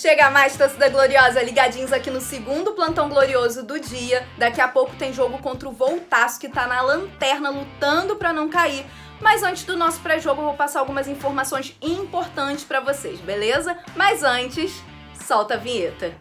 Chega mais, torcida gloriosa, ligadinhos aqui no segundo plantão glorioso do dia. Daqui a pouco tem jogo contra o Voltaço, que tá na lanterna lutando para não cair. Mas antes do nosso pré-jogo, eu vou passar algumas informações importantes para vocês, beleza? Mas antes, solta a vinheta.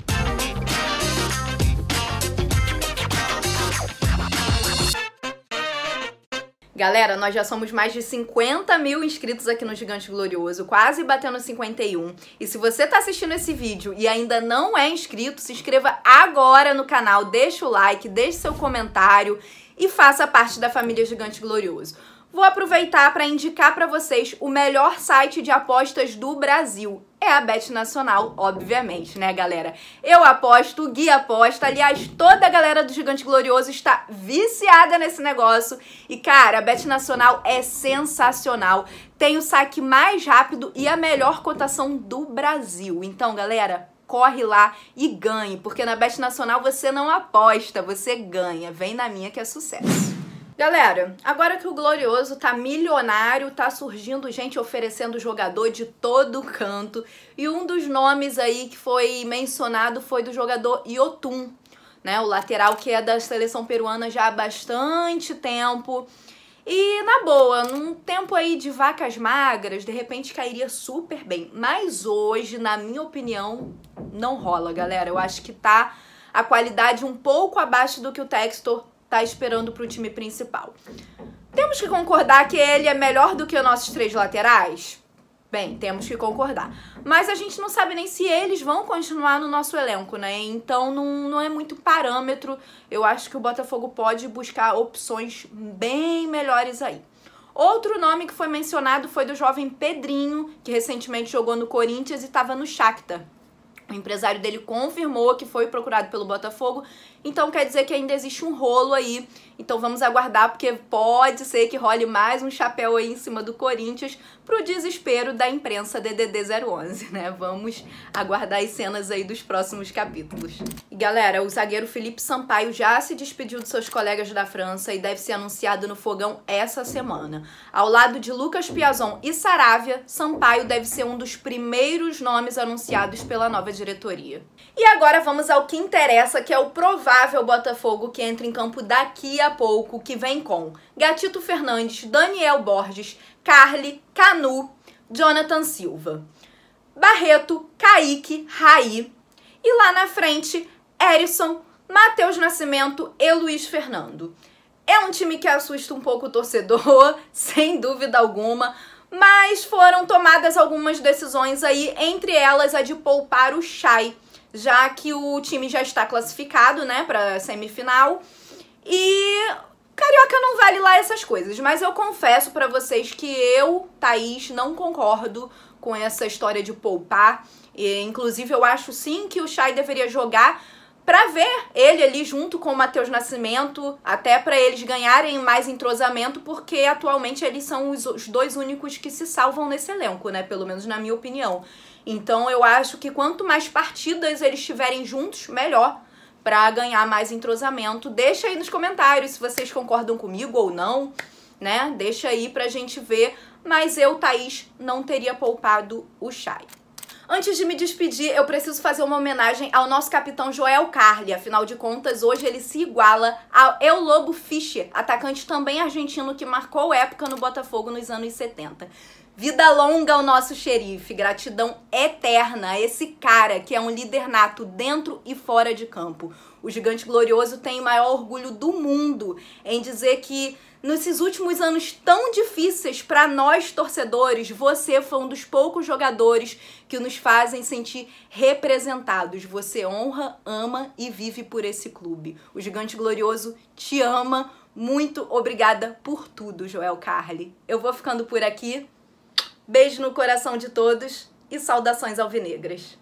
Galera, nós já somos mais de 50 mil inscritos aqui no Gigante Glorioso, quase batendo 51. E se você está assistindo esse vídeo e ainda não é inscrito, se inscreva agora no canal, deixa o like, deixe seu comentário e faça parte da família Gigante Glorioso vou aproveitar para indicar para vocês o melhor site de apostas do Brasil, é a Bet Nacional, obviamente, né, galera? Eu aposto, o Gui aposta, aliás, toda a galera do Gigante Glorioso está viciada nesse negócio. E, cara, a Bet Nacional é sensacional. Tem o saque mais rápido e a melhor cotação do Brasil. Então, galera, corre lá e ganhe, porque na Bet Nacional você não aposta, você ganha. Vem na minha que é sucesso. Galera, agora que o Glorioso tá milionário, tá surgindo gente oferecendo jogador de todo canto. E um dos nomes aí que foi mencionado foi do jogador Yotun, né? O lateral que é da seleção peruana já há bastante tempo. E na boa, num tempo aí de vacas magras, de repente cairia super bem. Mas hoje, na minha opinião, não rola, galera. Eu acho que tá a qualidade um pouco abaixo do que o Textor tá esperando para o time principal. Temos que concordar que ele é melhor do que os nossos três laterais? Bem, temos que concordar. Mas a gente não sabe nem se eles vão continuar no nosso elenco, né? Então não, não é muito parâmetro. Eu acho que o Botafogo pode buscar opções bem melhores aí. Outro nome que foi mencionado foi do jovem Pedrinho, que recentemente jogou no Corinthians e estava no Shakhtar. O empresário dele confirmou que foi procurado pelo Botafogo, então quer dizer que ainda existe um rolo aí. Então vamos aguardar, porque pode ser que role mais um chapéu aí em cima do Corinthians pro desespero da imprensa DDD 011, né? Vamos aguardar as cenas aí dos próximos capítulos. E galera, o zagueiro Felipe Sampaio já se despediu de seus colegas da França e deve ser anunciado no fogão essa semana. Ao lado de Lucas Piazon e Saravia, Sampaio deve ser um dos primeiros nomes anunciados pela nova diretoria. E agora vamos ao que interessa, que é o provável Botafogo que entra em campo daqui a pouco, que vem com Gatito Fernandes, Daniel Borges, Carly, Canu, Jonathan Silva, Barreto, Kaique, Raí e lá na frente Erison, Matheus Nascimento e Luiz Fernando. É um time que assusta um pouco o torcedor, sem dúvida alguma, mas foram tomadas algumas decisões aí, entre elas a de poupar o Chai, já que o time já está classificado, né, para semifinal. E Carioca não vale lá essas coisas, mas eu confesso para vocês que eu, Thaís, não concordo com essa história de poupar. E, inclusive, eu acho sim que o Chay deveria jogar, para ver ele ali junto com o Matheus Nascimento, até para eles ganharem mais entrosamento, porque atualmente eles são os, dois únicos que se salvam nesse elenco, né? Pelo menos na minha opinião. Então eu acho que quanto mais partidas eles tiverem juntos, melhor para ganhar mais entrosamento. Deixa aí nos comentários se vocês concordam comigo ou não, né? Deixa aí pra gente ver, mas eu, Thaís, não teria poupado o Chay. Antes de me despedir, eu preciso fazer uma homenagem ao nosso capitão Joel Carli. Afinal de contas, hoje ele se iguala ao El Lobo Fischer, atacante também argentino que marcou época no Botafogo nos anos 70. Vida longa ao nosso xerife, gratidão eterna a esse cara que é um líder nato dentro e fora de campo. O gigante glorioso tem o maior orgulho do mundo em dizer que nesses últimos anos tão difíceis para nós torcedores, você foi um dos poucos jogadores que nos fazem sentir representados. Você honra, ama e vive por esse clube. O gigante glorioso te ama. Muito obrigada por tudo, Joel Carli. Eu vou ficando por aqui. Beijo no coração de todos e saudações alvinegras.